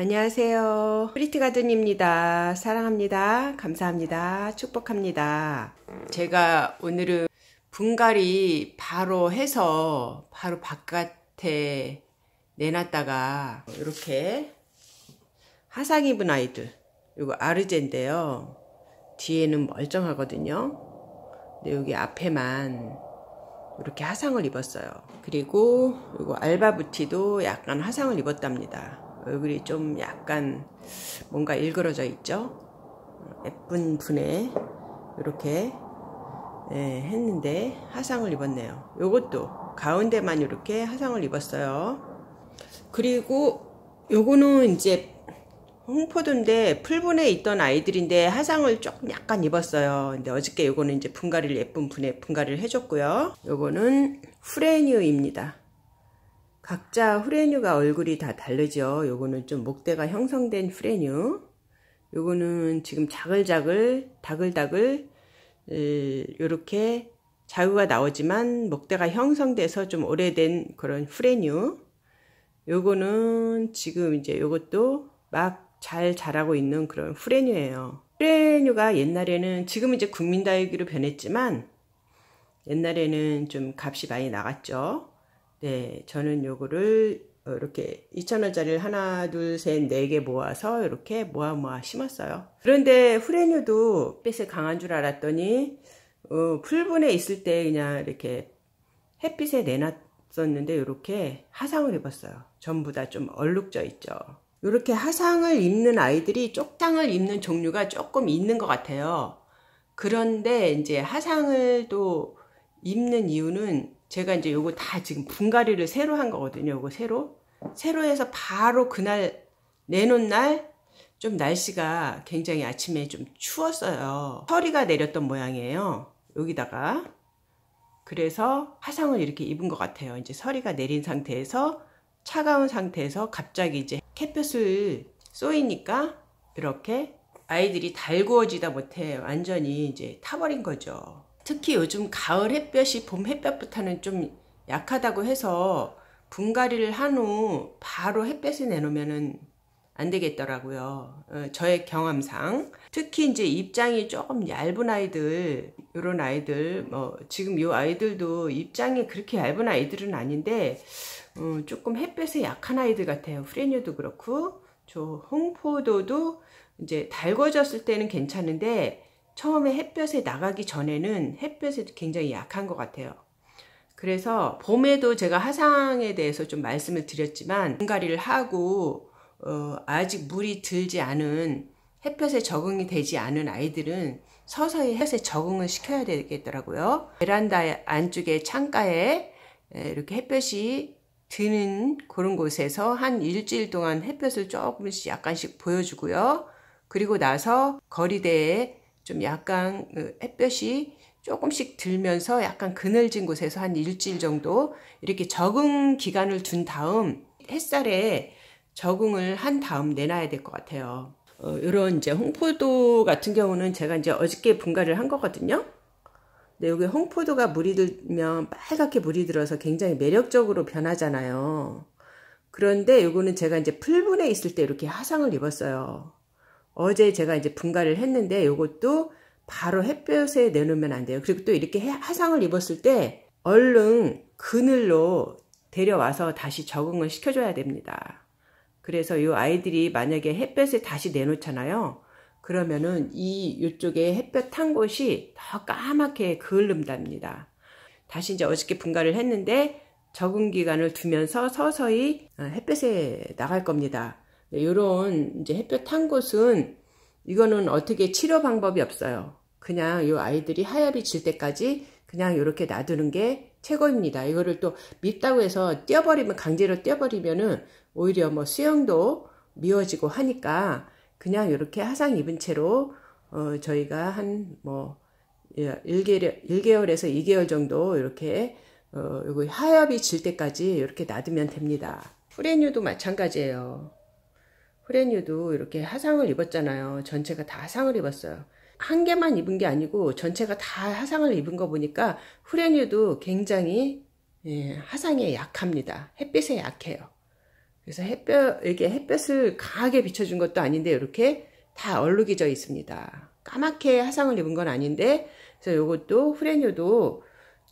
안녕하세요. 프리티가든입니다 사랑합니다. 감사합니다. 축복합니다. 제가 오늘은 분갈이 바로 해서 바로 바깥에 내놨다가 이렇게 화상 입은 아이들 이거 아르젠데요 뒤에는 멀쩡하거든요. 근데 여기 앞에만 이렇게 화상을 입었어요. 그리고 이거 알바부티도 약간 화상을 입었답니다. 얼굴이 좀 약간 뭔가 일그러져 있죠? 예쁜 분에 이렇게 예, 했는데 화상을 입었네요. 이것도 가운데만 이렇게 화상을 입었어요. 그리고 요거는 이제 홍포도인데 풀분에 있던 아이들인데 화상을 조금 약간 입었어요. 근데 어저께 요거는 이제 분갈이를 예쁜 분에 분갈이를 해줬고요. 요거는 후레뉴입니다. 각자 후레뉴가 얼굴이 다 다르죠. 요거는 좀 목대가 형성된 후레뉴. 요거는 지금 자글자글 다글다글 이렇게 자유가 나오지만 목대가 형성돼서 좀 오래된 그런 후레뉴. 요거는 지금 이제 요것도 막 잘 자라고 있는 그런 후레뉴예요. 후레뉴가 옛날에는 지금 이제 국민다육이로 변했지만 옛날에는 좀 값이 많이 나갔죠. 네, 저는 요거를 어, 이렇게 2,000원짜리를 하나, 둘, 셋, 네 개 모아서 이렇게 모아 모아 심었어요. 그런데 후레뉴도 햇빛에 강한 줄 알았더니 어, 풀분에 있을 때 그냥 이렇게 햇빛에 내놨었는데 이렇게 하상을 입었어요. 전부 다 좀 얼룩져 있죠. 이렇게 하상을 입는 아이들이 쪽장을 입는 종류가 조금 있는 것 같아요. 그런데 이제 하상을 또 입는 이유는 제가 이제 요거 다 지금 분갈이를 새로 한 거거든요. 요거 새로. 새로 해서 바로 그날 내놓은 날 좀 날씨가 굉장히 아침에 좀 추웠어요. 서리가 내렸던 모양이에요. 여기다가. 그래서 화상을 이렇게 입은 것 같아요. 이제 서리가 내린 상태에서 차가운 상태에서 갑자기 이제 햇볕을 쏘이니까 이렇게 아이들이 달구어지다 못해 완전히 이제 타버린 거죠. 특히 요즘 가을 햇볕이 봄햇볕부터는좀 약하다고 해서 분갈이를 한 후 바로 햇볕에 내놓으면안 되겠더라고요. 어, 저의 경험상 특히 이제 입장이 조금 얇은 아이들 이런 아이들 뭐 지금 이 아이들도 입장이 그렇게 얇은 아이들은 아닌데 어, 조금 햇볕에 약한 아이들 같아요. 후레뉴도 그렇고 저 홍포도도 이제 달궈졌을 때는 괜찮은데 처음에 햇볕에 나가기 전에는 햇볕에 굉장히 약한 것 같아요. 그래서 봄에도 제가 화상에 대해서 좀 말씀을 드렸지만 분갈이를 하고 어, 아직 물이 들지 않은 햇볕에 적응이 되지 않은 아이들은 서서히 햇볕에 적응을 시켜야 되겠더라고요. 베란다 안쪽에 창가에 이렇게 햇볕이 드는 그런 곳에서 한 일주일 동안 햇볕을 조금씩 약간씩 보여주고요. 그리고 나서 거리대에 좀 약간 그 햇볕이 조금씩 들면서 약간 그늘진 곳에서 한 일주일 정도 이렇게 적응 기간을 둔 다음 햇살에 적응을 한 다음 내놔야 될 것 같아요. 어, 이런 이제 홍포도 같은 경우는 제가 이제 어저께 분갈이를 한 거거든요. 근데 여기 홍포도가 물이 들면 빨갛게 물이 들어서 굉장히 매력적으로 변하잖아요. 그런데 이거는 제가 이제 풀분에 있을 때 이렇게 화상을 입었어요. 어제 제가 이제 분갈을 했는데 이것도 바로 햇볕에 내놓으면 안 돼요. 그리고 또 이렇게 화상을 입었을 때 얼른 그늘로 데려와서 다시 적응을 시켜줘야 됩니다. 그래서 이 아이들이 만약에 햇볕에 다시 내놓잖아요. 그러면은 이 이쪽에 햇볕 탄 곳이 더 까맣게 그을름답니다. 다시 이제 어저께 분갈을 했는데 적응 기간을 두면서 서서히 어, 햇볕에 나갈 겁니다. 이런 네, 이제 햇볕 탄 곳은 이거는 어떻게 치료 방법이 없어요. 그냥 이 아이들이 하엽이 질 때까지 그냥 이렇게 놔두는 게 최고입니다. 이거를 또 밉다고 해서 떼어버리면 강제로 떼어버리면은 오히려 뭐 수영도 미워지고 하니까 그냥 이렇게 화상 입은 채로 어 저희가 한뭐 1개월, 예, 1개월에서 2개월 정도 이렇게 어, 여기 하엽이 질 때까지 이렇게 놔두면 됩니다. 프레뉴도 마찬가지예요. 프레뉴도 이렇게 화상을 입었잖아요. 전체가 다화상을 입었어요. 한 개만 입은 게 아니고 전체가 다화상을 입은 거 보니까 후레뉴도 굉장히 예, 하상에 약합니다. 햇빛에 약해요. 그래서 햇볕 이렇게 햇볕을 강하게 비춰준 것도 아닌데 이렇게 다 얼룩이져 있습니다. 까맣게 화상을 입은 건 아닌데 그래서 이것도 후레뉴도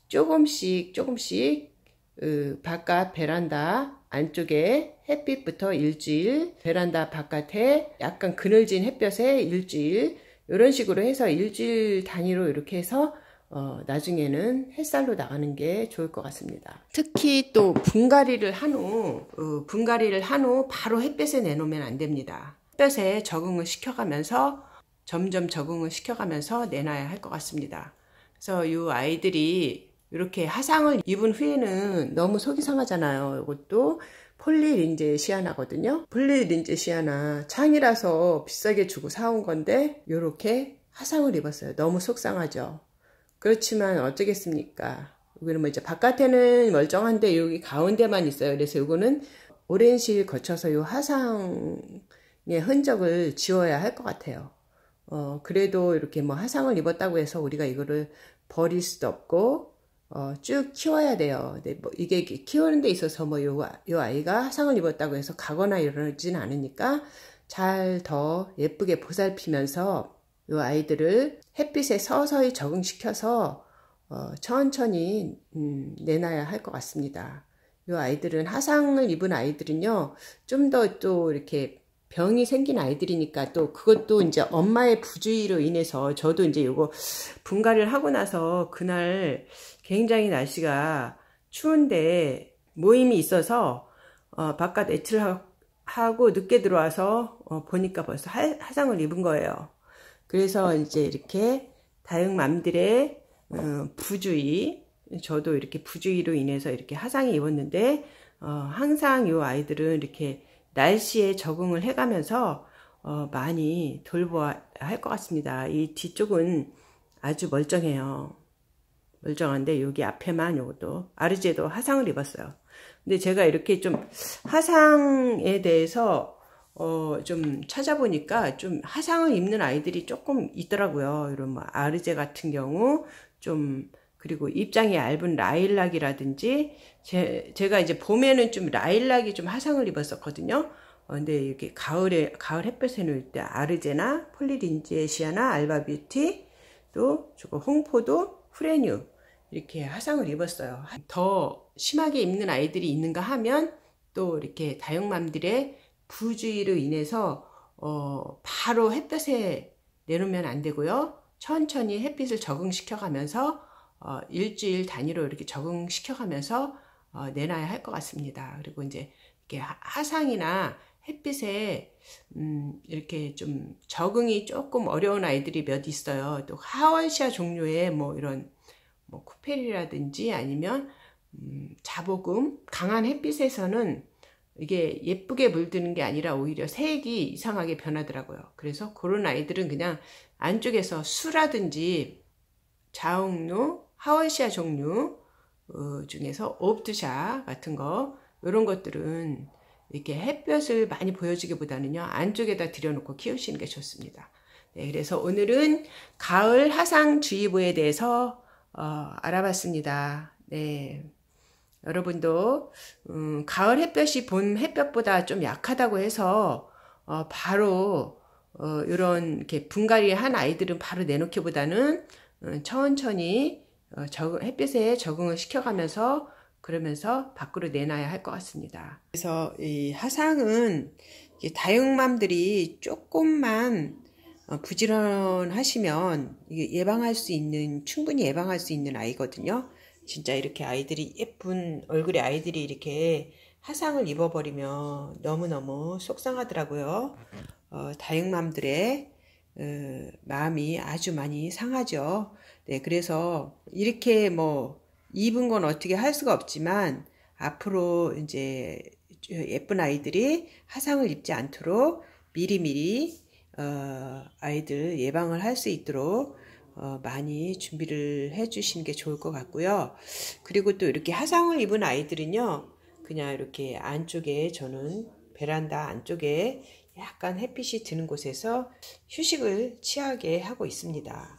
조금씩 조금씩 으, 그, 바깥 베란다 안쪽에 햇빛부터 일주일, 베란다 바깥에 약간 그늘진 햇볕에 일주일, 이런 식으로 해서 일주일 단위로 이렇게 해서 어, 나중에는 햇살로 나가는 게 좋을 것 같습니다. 특히 또 분갈이를 한 후, 어, 분갈이를 한 후 바로 햇볕에 내놓으면 안 됩니다. 햇볕에 적응을 시켜가면서 점점 적응을 시켜가면서 내놔야 할 것 같습니다. 그래서 이 아이들이 이렇게 화상을 입은 후에는 너무 속이 상하잖아요. 이것도 폴리린제 시아나거든요. 폴리린제 시아나 창이라서 비싸게 주고 사온 건데 이렇게 화상을 입었어요. 너무 속상하죠. 그렇지만 어쩌겠습니까. 여기는 뭐 이제 바깥에는 멀쩡한데 여기 가운데만 있어요. 그래서 이거는 오랜 시일 거쳐서 이 화상의 흔적을 지워야 할 것 같아요. 어, 그래도 이렇게 뭐 화상을 입었다고 해서 우리가 이거를 버릴 수도 없고 어, 쭉 키워야 돼요. 뭐 이게 키우는 데 있어서 뭐 요, 요 아이가 상을 입었다고 해서 가거나 이러진 않으니까 잘 더 예쁘게 보살피면서 요 아이들을 햇빛에 서서히 적응시켜서 어, 천천히 음, 내놔야 할 것 같습니다. 요 아이들은 화상을 입은 아이들은요 좀 더 또 이렇게 병이 생긴 아이들이니까 또 그것도 이제 엄마의 부주의로 인해서 저도 이제 요거 분갈이를 하고 나서 그날 굉장히 날씨가 추운데 모임이 있어서 어, 바깥 애치를 하고 늦게 들어와서 어, 보니까 벌써 하, 화상을 입은 거예요. 그래서 이제 이렇게 다육맘들의 어, 부주의 저도 이렇게 부주의로 인해서 이렇게 화상이 입었는데 어, 항상 이 아이들은 이렇게 날씨에 적응을 해가면서 어, 많이 돌보아할 것 같습니다. 이 뒤쪽은 아주 멀쩡해요. 멀쩡한데 여기 앞에만 요것도 아르제도 화상을 입었어요. 근데 제가 이렇게 좀 화상에 대해서 어, 좀 찾아보니까 좀 화상을 입는 아이들이 조금 있더라고요. 이런 뭐 아르제 같은 경우 좀 그리고 입장이 얇은 라일락이라든지 제, 제가 이제 봄에는 좀 라일락이 좀 화상을 입었었거든요. 어, 근데 이렇게 가을에 가을 햇볕에 놓을 때 아르제나 폴리린에시아나 알바뷰티 또 저거 홍포도 프레뉴 이렇게 화상을 입었어요. 더 심하게 입는 아이들이 있는가 하면 또 이렇게 다육맘들의 부주의로 인해서 어 바로 햇볕에 내놓으면 안 되고요. 천천히 햇빛을 적응시켜 가면서 어 일주일 단위로 이렇게 적응시켜 가면서 어 내놔야 할 것 같습니다. 그리고 이제 이렇게 화상이나 햇빛에 음, 이렇게 좀 적응이 조금 어려운 아이들이 몇 있어요. 또 하원시아 종류의 뭐 이런 뭐 쿠펠이라든지 아니면 음, 자복음 강한 햇빛에서는 이게 예쁘게 물드는 게 아니라 오히려 색이 이상하게 변하더라고요. 그래서 그런 아이들은 그냥 안쪽에서 수라든지 자홍류, 하원시아 종류 어, 중에서 옵드샤 같은 거 이런 것들은 이렇게 햇볕을 많이 보여주기보다는요 안쪽에다 들여놓고 키우시는 게 좋습니다. 네, 그래서 오늘은 가을 화상주의보에 대해서 어, 알아봤습니다. 네. 여러분도 음, 가을 햇볕이 봄 햇볕보다 좀 약하다고 해서 어, 바로 어, 이런 이렇게 분갈이 한 아이들은 바로 내놓기보다는 음, 천천히 어, 적햇볕에 적응을 시켜가면서 그러면서 밖으로 내놔야 할 것 같습니다. 그래서 이화상은 다육맘들이 조금만 어, 부지런하시면 예방할 수 있는 충분히 예방할 수 있는 아이거든요. 진짜 이렇게 아이들이 예쁜 얼굴의 아이들이 이렇게 화상을 입어버리면 너무너무 속상하더라고요. 어, 다육맘들의 어, 마음이 아주 많이 상하죠. 네, 그래서 이렇게 뭐 입은 건 어떻게 할 수가 없지만 앞으로 이제 예쁜 아이들이 화상을 입지 않도록 미리미리 어, 아이들 예방을 할 수 있도록 어, 많이 준비를 해 주시는 게 좋을 것 같고요. 그리고 또 이렇게 화상을 입은 아이들은요. 그냥 이렇게 안쪽에 저는 베란다 안쪽에 약간 햇빛이 드는 곳에서 휴식을 취하게 하고 있습니다.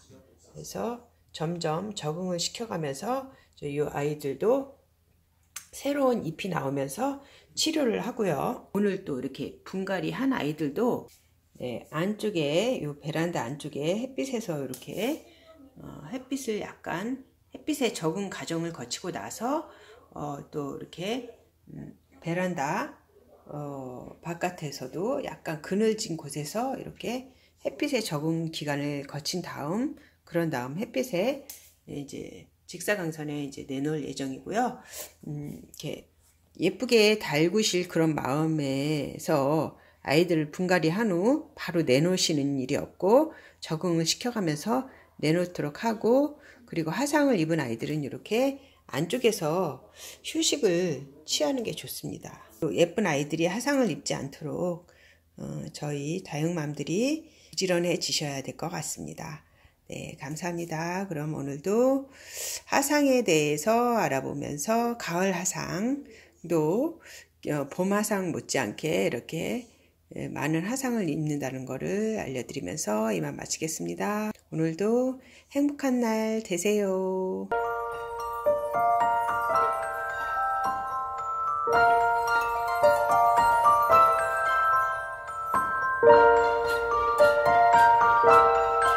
그래서 점점 적응을 시켜가면서 이 아이들도 새로운 잎이 나오면서 치료를 하고요. 오늘 또 이렇게 분갈이 한 아이들도 네, 안쪽에 이 베란다 안쪽에 햇빛에서 이렇게 어, 햇빛을 약간 햇빛에 적응 과정을 거치고 나서 어, 또 이렇게 음, 베란다 어, 바깥에서도 약간 그늘진 곳에서 이렇게 햇빛에 적응 기간을 거친 다음 그런 다음 햇빛에 이제 직사 강산에 이제 내놓을 예정이고요. 음, 이렇게 예쁘게 달구실 그런 마음에서 아이들을 분갈이 한 후 바로 내놓으시는 일이 없고 적응을 시켜가면서 내놓도록 하고 그리고 화상을 입은 아이들은 이렇게 안쪽에서 휴식을 취하는 게 좋습니다. 예쁜 아이들이 화상을 입지 않도록 어, 저희 다육맘들이 부지런해지셔야 될 것 같습니다. 네, 감사합니다. 그럼 오늘도 화상에 대해서 알아보면서 가을 화상도봄 어, 하상 못지않게 이렇게 예, 많은 화상을 입는다는 것을 알려드리면서 이만 마치겠습니다. 오늘도 행복한 날 되세요.